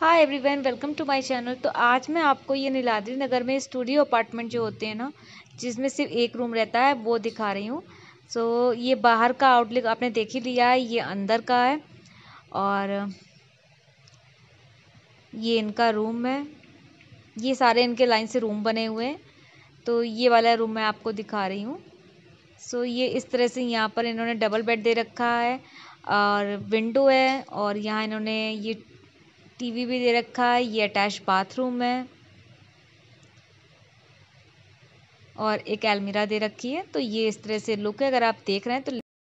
hi everyone welcome to my channel तो आज मैं आपको ये नीलाद्री नगर में स्टूडियो अपार्टमेंट जो होते हैं ना जिसमें सिर्फ एक रूम रहता है वो दिखा रही हूँ सो so, ये बाहर का आउटलुक आपने देख ही लिया है ये अंदर का है और ये इनका रूम है ये सारे इनके लाइन से रूम बने हुए हैं तो ये वाला रूम मैं आपको दिखा रही हूँ सो so, ये इस तरह से यहाँ पर इन्होंने डबल बेड दे रखा है और विंडो है और यहाँ इन्होंने ये टीवी भी दे रखा है ये अटैच बाथरूम है और एक अलमीरा दे रखी है तो ये इस तरह से लुक है अगर आप देख रहे हैं तो